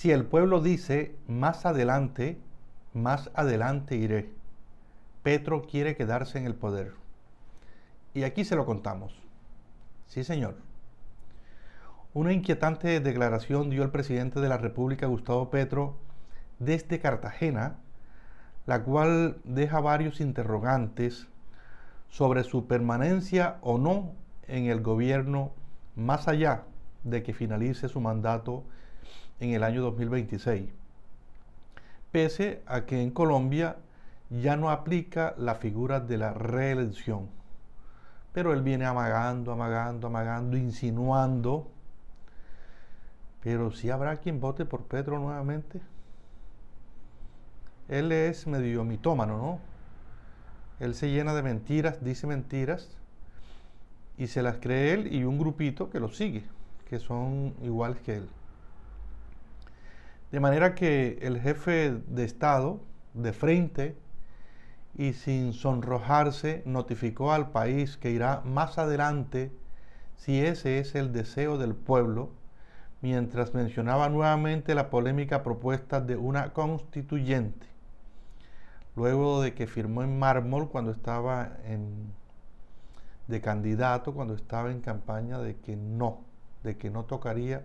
Si el pueblo dice, más adelante, más adelante iré. Petro quiere quedarse en el poder. Y aquí se lo contamos. Sí, señor. Una inquietante declaración dio el presidente de la República, Gustavo Petro, desde Cartagena, la cual deja varios interrogantes sobre su permanencia o no en el gobierno más allá de que finalice su mandato en el año 2026, pese a que en Colombia ya no aplica la figura de la reelección. Pero él viene amagando, amagando, amagando, insinuando. Pero si ¿sí habrá quien vote por Petro nuevamente. Él es medio mitómano, ¿no? Él se llena de mentiras, dice mentiras, y se las cree él y un grupito que lo sigue, que son iguales que él. De manera que el jefe de Estado, de frente y sin sonrojarse, notificó al país que irá más adelante si ese es el deseo del pueblo, mientras mencionaba nuevamente la polémica propuesta de una constituyente. Luego de que firmó en mármol cuando estaba en, de candidato, cuando estaba en campaña, de que no, de que no tocaría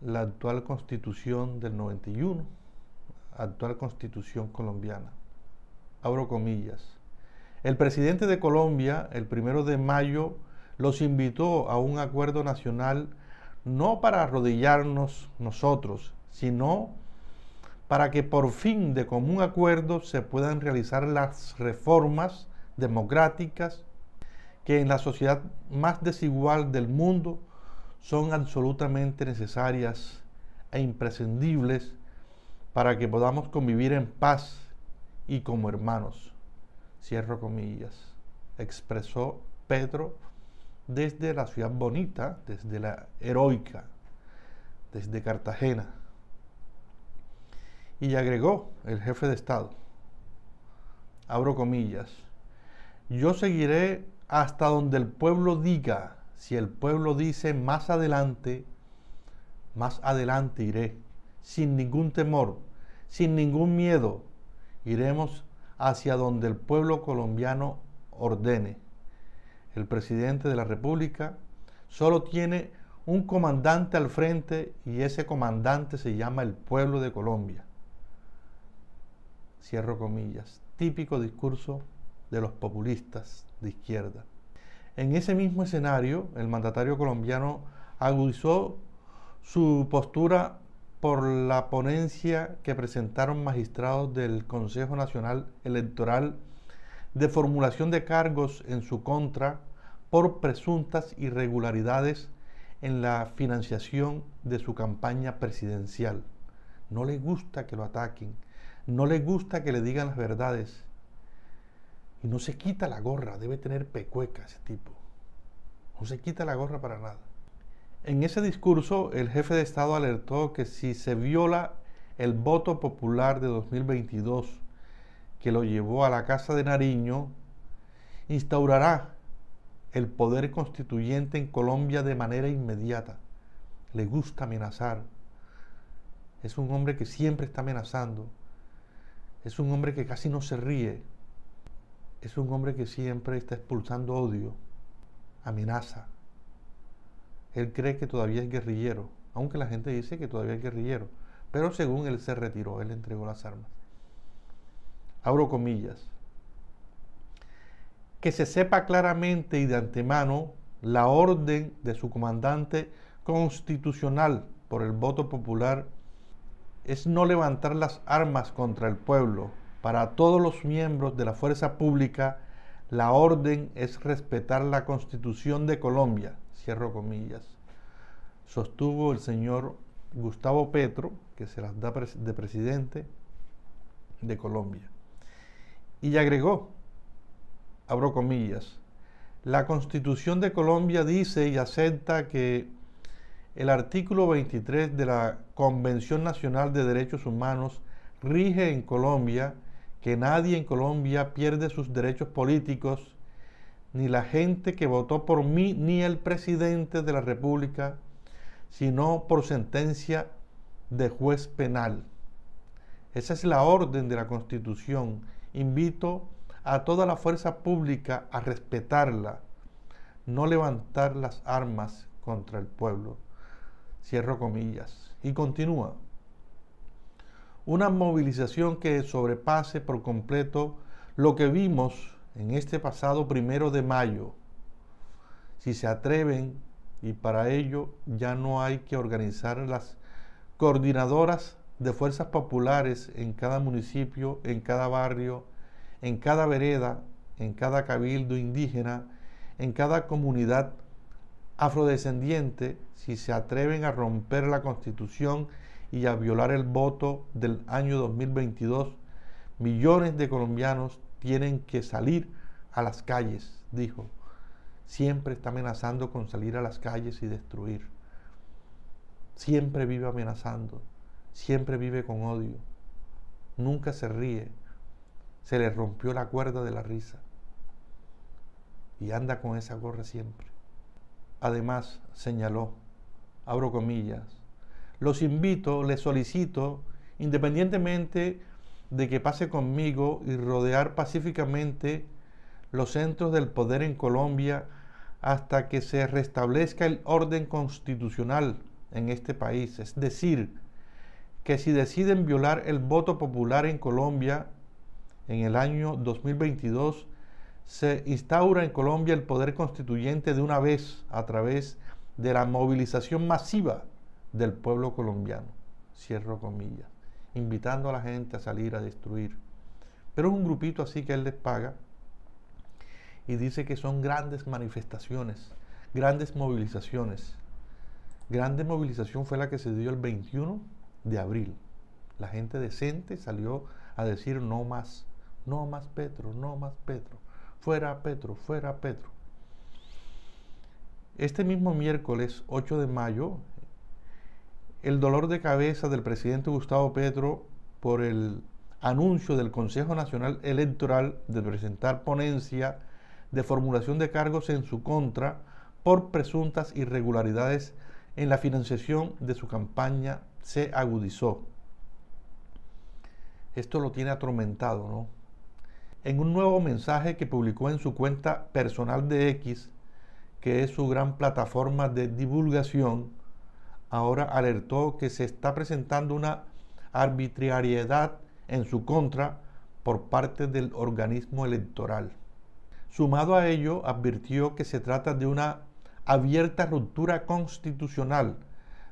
la actual constitución del 91, actual constitución colombiana. Abro comillas. El presidente de Colombia, el primero de mayo, los invitó a un acuerdo nacional no para arrodillarnos nosotros, sino para que por fin de común acuerdo se puedan realizar las reformas democráticas que en la sociedad más desigual del mundo son absolutamente necesarias e imprescindibles para que podamos convivir en paz y como hermanos. Cierro comillas. Expresó Pedro desde la ciudad bonita, desde la heroica, desde Cartagena. Y agregó el jefe de Estado. Abro comillas. Yo seguiré hasta donde el pueblo diga si el pueblo dice más adelante, más adelante iré, sin ningún temor, sin ningún miedo, iremos hacia donde el pueblo colombiano ordene. El presidente de la República solo tiene un comandante al frente y ese comandante se llama el pueblo de Colombia. Cierro comillas. Típico discurso de los populistas de izquierda. En ese mismo escenario, el mandatario colombiano agudizó su postura por la ponencia que presentaron magistrados del Consejo Nacional Electoral de formulación de cargos en su contra por presuntas irregularidades en la financiación de su campaña presidencial. No le gusta que lo ataquen, no le gusta que le digan las verdades, y no se quita la gorra, debe tener pecueca ese tipo. No se quita la gorra para nada. En ese discurso, el jefe de Estado alertó que si se viola el voto popular de 2022, que lo llevó a la Casa de Nariño, instaurará el poder constituyente en Colombia de manera inmediata. Le gusta amenazar. Es un hombre que siempre está amenazando. Es un hombre que casi no se ríe es un hombre que siempre está expulsando odio, amenaza. Él cree que todavía es guerrillero, aunque la gente dice que todavía es guerrillero, pero según él se retiró, él entregó las armas. Abro comillas. Que se sepa claramente y de antemano la orden de su comandante constitucional por el voto popular es no levantar las armas contra el pueblo, para todos los miembros de la fuerza pública, la orden es respetar la Constitución de Colombia, cierro comillas, sostuvo el señor Gustavo Petro, que se las da de presidente de Colombia. Y agregó, abro comillas, la Constitución de Colombia dice y acepta que el artículo 23 de la Convención Nacional de Derechos Humanos rige en Colombia que nadie en Colombia pierde sus derechos políticos, ni la gente que votó por mí, ni el presidente de la República, sino por sentencia de juez penal. Esa es la orden de la Constitución. Invito a toda la fuerza pública a respetarla, no levantar las armas contra el pueblo. Cierro comillas. Y continúa una movilización que sobrepase por completo lo que vimos en este pasado primero de mayo. Si se atreven, y para ello ya no hay que organizar las coordinadoras de fuerzas populares en cada municipio, en cada barrio, en cada vereda, en cada cabildo indígena, en cada comunidad afrodescendiente, si se atreven a romper la constitución y a violar el voto del año 2022, millones de colombianos tienen que salir a las calles, dijo. Siempre está amenazando con salir a las calles y destruir. Siempre vive amenazando, siempre vive con odio. Nunca se ríe. Se le rompió la cuerda de la risa. Y anda con esa gorra siempre. Además, señaló, abro comillas, los invito, les solicito, independientemente de que pase conmigo y rodear pacíficamente los centros del poder en Colombia hasta que se restablezca el orden constitucional en este país. Es decir, que si deciden violar el voto popular en Colombia en el año 2022, se instaura en Colombia el poder constituyente de una vez a través de la movilización masiva del pueblo colombiano, cierro comillas, invitando a la gente a salir a destruir. Pero es un grupito así que él les paga y dice que son grandes manifestaciones, grandes movilizaciones. Grande movilización fue la que se dio el 21 de abril. La gente decente salió a decir no más, no más Petro, no más Petro, fuera Petro, fuera Petro. Este mismo miércoles 8 de mayo, el dolor de cabeza del presidente Gustavo Petro por el anuncio del Consejo Nacional Electoral de presentar ponencia de formulación de cargos en su contra por presuntas irregularidades en la financiación de su campaña se agudizó. Esto lo tiene atormentado, ¿no? En un nuevo mensaje que publicó en su cuenta personal de X, que es su gran plataforma de divulgación, ahora alertó que se está presentando una arbitrariedad en su contra por parte del organismo electoral. Sumado a ello, advirtió que se trata de una abierta ruptura constitucional,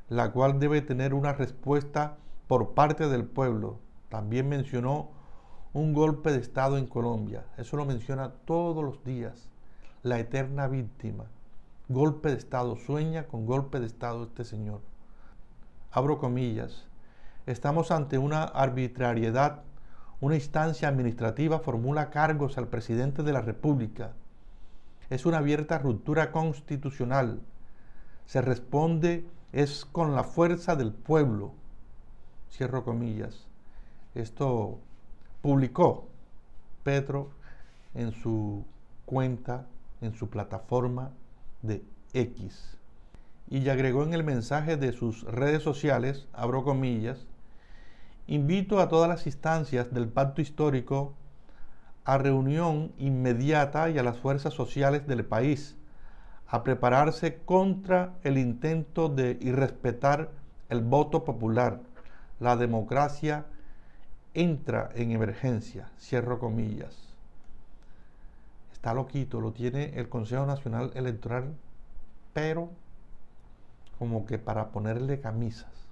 la cual debe tener una respuesta por parte del pueblo. También mencionó un golpe de Estado en Colombia. Eso lo menciona todos los días. La eterna víctima. Golpe de Estado, sueña con golpe de Estado este señor. Abro comillas. Estamos ante una arbitrariedad. Una instancia administrativa formula cargos al presidente de la República. Es una abierta ruptura constitucional. Se responde es con la fuerza del pueblo. Cierro comillas. Esto publicó Petro en su cuenta, en su plataforma de X. Y agregó en el mensaje de sus redes sociales, abro comillas, invito a todas las instancias del pacto histórico a reunión inmediata y a las fuerzas sociales del país a prepararse contra el intento de irrespetar el voto popular. La democracia entra en emergencia, cierro comillas está loquito, lo tiene el Consejo Nacional Electoral, pero como que para ponerle camisas,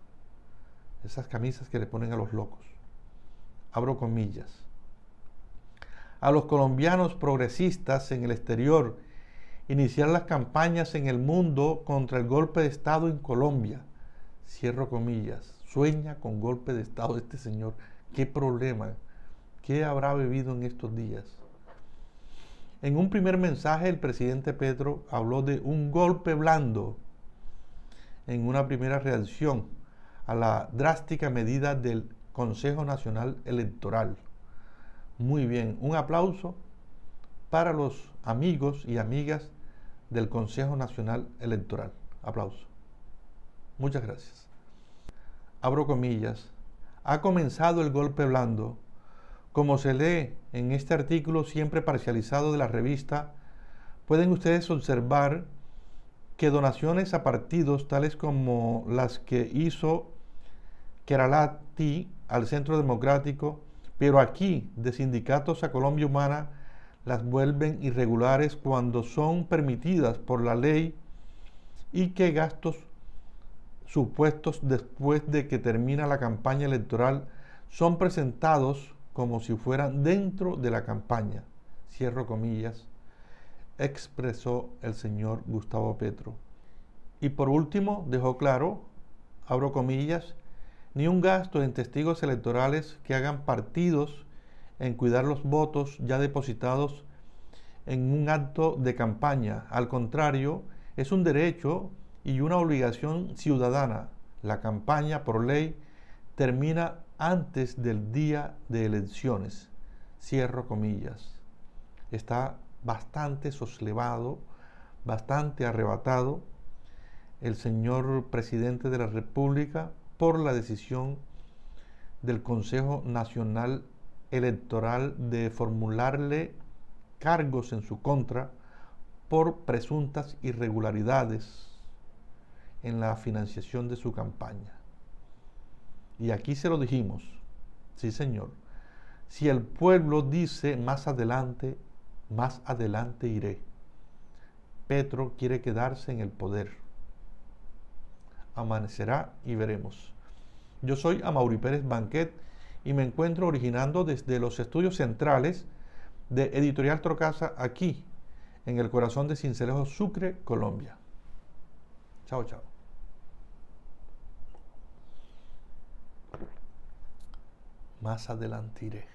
esas camisas que le ponen a los locos. Abro comillas. A los colombianos progresistas en el exterior, iniciar las campañas en el mundo contra el golpe de Estado en Colombia. Cierro comillas. Sueña con golpe de Estado este señor. ¿Qué problema? ¿Qué habrá bebido en estos días? En un primer mensaje el presidente Petro habló de un golpe blando en una primera reacción a la drástica medida del Consejo Nacional Electoral. Muy bien, un aplauso para los amigos y amigas del Consejo Nacional Electoral. Aplauso. Muchas gracias. Abro comillas. Ha comenzado el golpe blando como se lee en este artículo siempre parcializado de la revista, pueden ustedes observar que donaciones a partidos tales como las que hizo Keralati al Centro Democrático, pero aquí de sindicatos a Colombia Humana, las vuelven irregulares cuando son permitidas por la ley y que gastos supuestos después de que termina la campaña electoral son presentados como si fueran dentro de la campaña, cierro comillas, expresó el señor Gustavo Petro. Y por último, dejó claro, abro comillas, ni un gasto en testigos electorales que hagan partidos en cuidar los votos ya depositados en un acto de campaña. Al contrario, es un derecho y una obligación ciudadana. La campaña, por ley, termina antes del día de elecciones. Cierro comillas. Está bastante soslevado, bastante arrebatado el señor presidente de la República por la decisión del Consejo Nacional Electoral de formularle cargos en su contra por presuntas irregularidades en la financiación de su campaña y aquí se lo dijimos, sí Señor, si el pueblo dice más adelante, más adelante iré. Petro quiere quedarse en el poder. Amanecerá y veremos. Yo soy Amaury Pérez Banquet y me encuentro originando desde los estudios centrales de Editorial Trocasa aquí, en el corazón de Cincelejo Sucre, Colombia. Chao, chao. más adelante